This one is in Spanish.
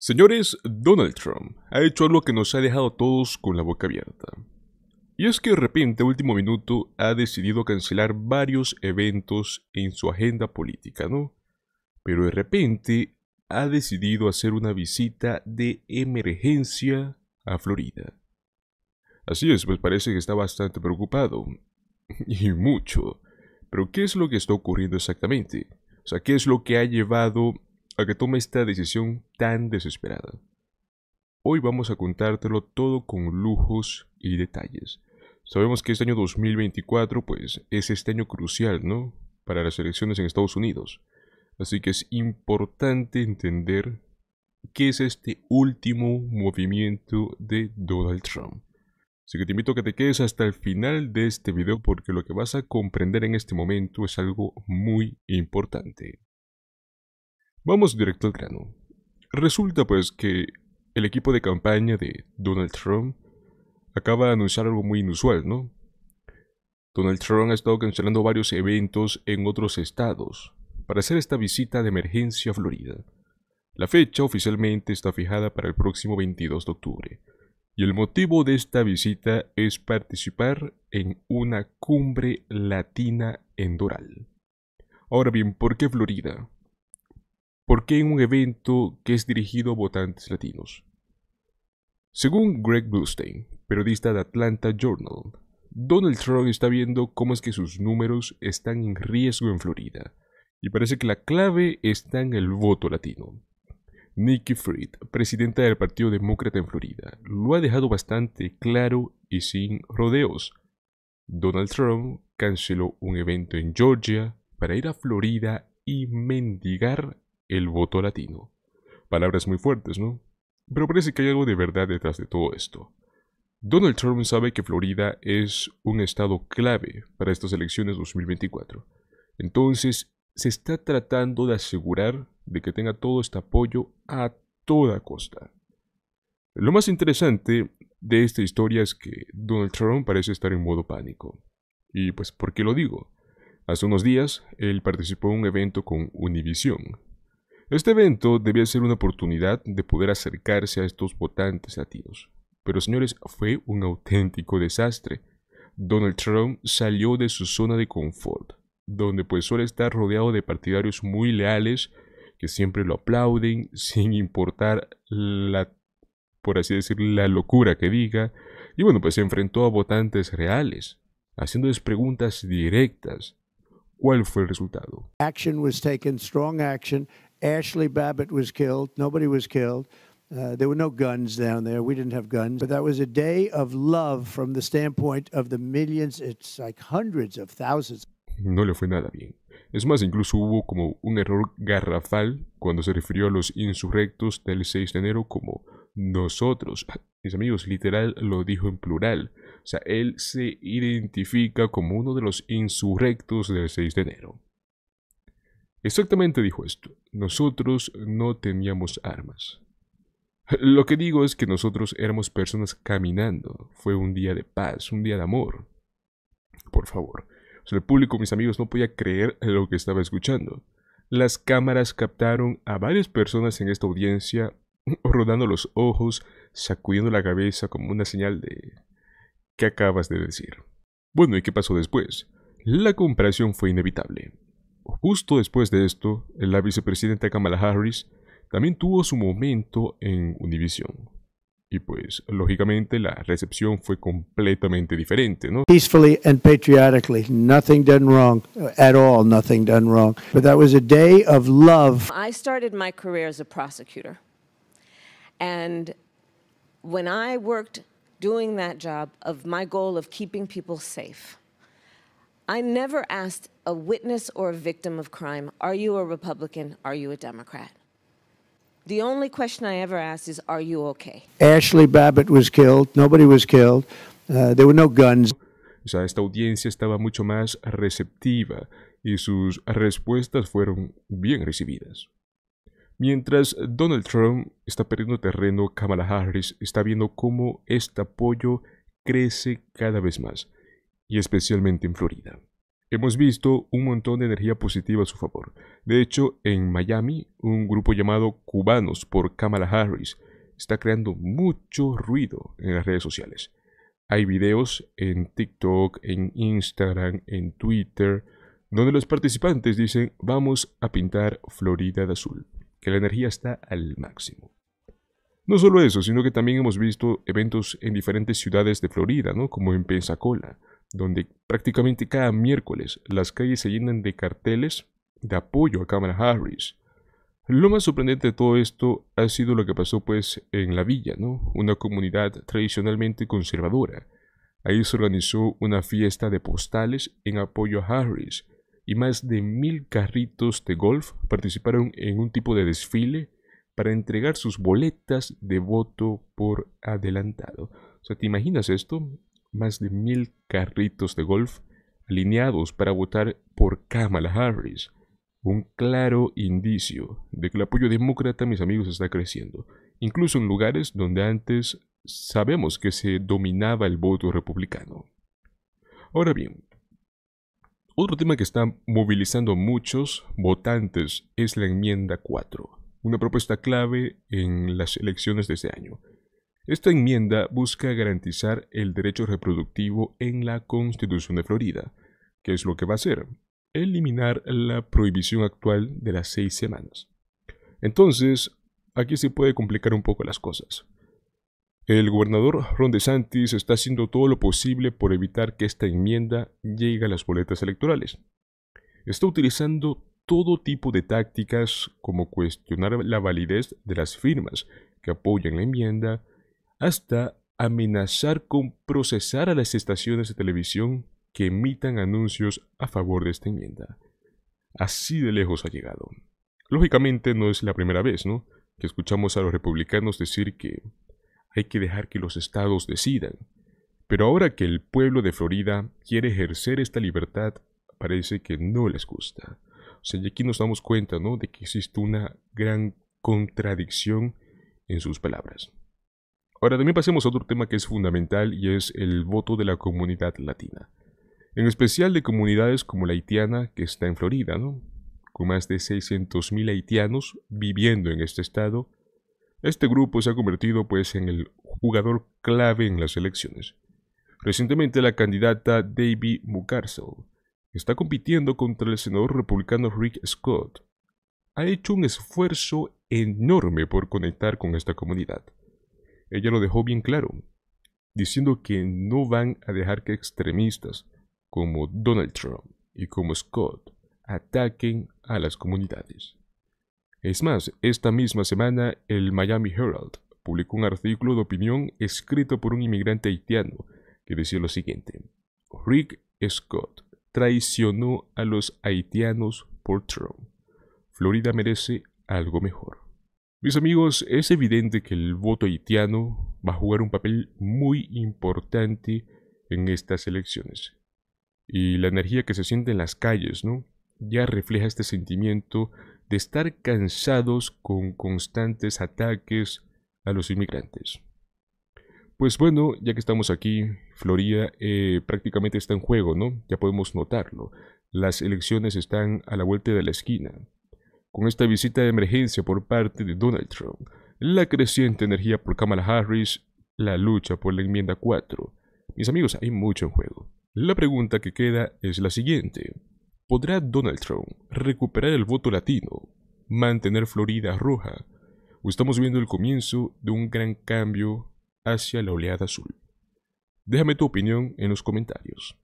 Señores, Donald Trump ha hecho algo que nos ha dejado todos con la boca abierta. Y es que de repente, a último minuto, ha decidido cancelar varios eventos en su agenda política, ¿no? Pero de repente ha decidido hacer una visita de emergencia a Florida. Así es, pues parece que está bastante preocupado. Y mucho. Pero ¿qué es lo que está ocurriendo exactamente? O sea, ¿qué es lo que ha llevado a que tome esta decisión tan desesperada. Hoy vamos a contártelo todo con lujos y detalles. Sabemos que este año 2024 pues es este año crucial, ¿no? Para las elecciones en Estados Unidos. Así que es importante entender qué es este último movimiento de Donald Trump. Así que te invito a que te quedes hasta el final de este video porque lo que vas a comprender en este momento es algo muy importante. Vamos directo al grano. Resulta pues que el equipo de campaña de Donald Trump acaba de anunciar algo muy inusual, ¿no? Donald Trump ha estado cancelando varios eventos en otros estados para hacer esta visita de emergencia a Florida. La fecha oficialmente está fijada para el próximo 22 de octubre, y el motivo de esta visita es participar en una cumbre latina en Doral. Ahora bien, ¿por qué Florida? ¿Por qué en un evento que es dirigido a votantes latinos? Según Greg Bluestein, periodista de Atlanta Journal, Donald Trump está viendo cómo es que sus números están en riesgo en Florida, y parece que la clave está en el voto latino. Nikki Fried, presidenta del Partido Demócrata en Florida, lo ha dejado bastante claro y sin rodeos. Donald Trump canceló un evento en Georgia para ir a Florida y mendigar el voto latino. Palabras muy fuertes, ¿no? Pero parece que hay algo de verdad detrás de todo esto. Donald Trump sabe que Florida es un estado clave para estas elecciones 2024. Entonces, se está tratando de asegurar de que tenga todo este apoyo a toda costa. Lo más interesante de esta historia es que Donald Trump parece estar en modo pánico. Y pues, ¿por qué lo digo? Hace unos días, él participó en un evento con Univision, este evento debía ser una oportunidad de poder acercarse a estos votantes latinos. Pero señores, fue un auténtico desastre. Donald Trump salió de su zona de confort, donde pues suele estar rodeado de partidarios muy leales que siempre lo aplauden sin importar la por así decir la locura que diga y bueno pues se enfrentó a votantes reales haciéndoles preguntas directas. ¿Cuál fue el resultado? Action was taken, strong action. Ashley Babbitt was killed. Nobody was killed. Uh, there were no guns down there. We didn't have guns. But that was a day of love from the standpoint of the millions. It's like hundreds of thousands. No le fue nada bien. Es más, incluso hubo como un error garrafal cuando se refirió a los insurrectos del 6 de enero como nosotros. Ah, mis amigos, literal lo dijo en plural. O sea, él se identifica como uno de los insurrectos del 6 de enero. Exactamente dijo esto. Nosotros no teníamos armas. Lo que digo es que nosotros éramos personas caminando. Fue un día de paz, un día de amor. Por favor. El público, mis amigos, no podía creer lo que estaba escuchando. Las cámaras captaron a varias personas en esta audiencia rodando los ojos, sacudiendo la cabeza como una señal de ¿qué acabas de decir? Bueno, ¿y qué pasó después? La comparación fue inevitable. Justo después de esto, la vicepresidenta Kamala Harris también tuvo su momento en Univision. Y pues, lógicamente, la recepción fue completamente diferente, Peacefully and patriotically, nothing done wrong uh, at all, nothing done wrong. But that was a day of love. I started my career as a prosecutor. And when I worked doing that job of my goal of keeping people safe, I never asked a witness or a victim of crime, are you a Republican? Are you a Democrat? The only question I ever asked is, are you okay? Ashley Babbitt was killed. Nobody was killed. Uh, there were no guns. O sea, esta audiencia estaba mucho más receptiva y sus respuestas fueron bien recibidas. Mientras Donald Trump está perdiendo terreno, Kamala Harris está viendo cómo este apoyo crece cada vez más. y especialmente en Florida. Hemos visto un montón de energía positiva a su favor. De hecho, en Miami, un grupo llamado Cubanos por Kamala Harris está creando mucho ruido en las redes sociales. Hay videos en TikTok, en Instagram, en Twitter, donde los participantes dicen vamos a pintar Florida de azul, que la energía está al máximo. No solo eso, sino que también hemos visto eventos en diferentes ciudades de Florida, como en Pensacola, donde prácticamente cada miércoles las calles se llenan de carteles de apoyo a Cámara Harris. Lo más sorprendente de todo esto ha sido lo que pasó pues en la villa, ¿no? Una comunidad tradicionalmente conservadora. Ahí se organizó una fiesta de postales en apoyo a Harris y más de mil carritos de golf participaron en un tipo de desfile para entregar sus boletas de voto por adelantado. O sea, ¿te imaginas esto? más de mil carritos de golf alineados para votar por Kamala Harris, un claro indicio de que el apoyo demócrata, mis amigos, está creciendo, incluso en lugares donde antes sabemos que se dominaba el voto republicano. Ahora bien, otro tema que está movilizando a muchos votantes es la enmienda 4, una propuesta clave en las elecciones de este año. Esta enmienda busca garantizar el derecho reproductivo en la Constitución de Florida. ¿Qué es lo que va a hacer? Eliminar la prohibición actual de las seis semanas. Entonces, aquí se puede complicar un poco las cosas. El gobernador Ron DeSantis está haciendo todo lo posible por evitar que esta enmienda llegue a las boletas electorales. Está utilizando todo tipo de tácticas como cuestionar la validez de las firmas que apoyan la enmienda, hasta amenazar con procesar a las estaciones de televisión que emitan anuncios a favor de esta enmienda. Así de lejos ha llegado. Lógicamente no es la primera vez, ¿no? Que escuchamos a los republicanos decir que hay que dejar que los estados decidan. Pero ahora que el pueblo de Florida quiere ejercer esta libertad, parece que no les gusta. O sea, y aquí nos damos cuenta, ¿no? De que existe una gran contradicción en sus palabras. Ahora también pasemos a otro tema que es fundamental y es el voto de la comunidad latina. En especial de comunidades como la haitiana que está en Florida, ¿no? Con más de 600.000 haitianos viviendo en este estado, este grupo se ha convertido pues en el jugador clave en las elecciones. Recientemente la candidata Davy Mucarcel está compitiendo contra el senador republicano Rick Scott. Ha hecho un esfuerzo enorme por conectar con esta comunidad ella lo dejó bien claro, diciendo que no van a dejar que extremistas como Donald Trump y como Scott ataquen a las comunidades. Es más, esta misma semana el Miami Herald publicó un artículo de opinión escrito por un inmigrante haitiano que decía lo siguiente, Rick Scott traicionó a los haitianos por Trump. Florida merece algo mejor. Mis amigos, es evidente que el voto haitiano va a jugar un papel muy importante en estas elecciones. Y la energía que se siente en las calles, ¿no? Ya refleja este sentimiento de estar cansados con constantes ataques a los inmigrantes. Pues bueno, ya que estamos aquí, Florida eh, prácticamente está en juego, ¿no? Ya podemos notarlo. Las elecciones están a la vuelta de la esquina. Con esta visita de emergencia por parte de Donald Trump, la creciente energía por Kamala Harris, la lucha por la enmienda 4. Mis amigos, hay mucho en juego. La pregunta que queda es la siguiente. ¿Podrá Donald Trump recuperar el voto latino? ¿Mantener Florida roja? ¿O estamos viendo el comienzo de un gran cambio hacia la oleada azul? Déjame tu opinión en los comentarios.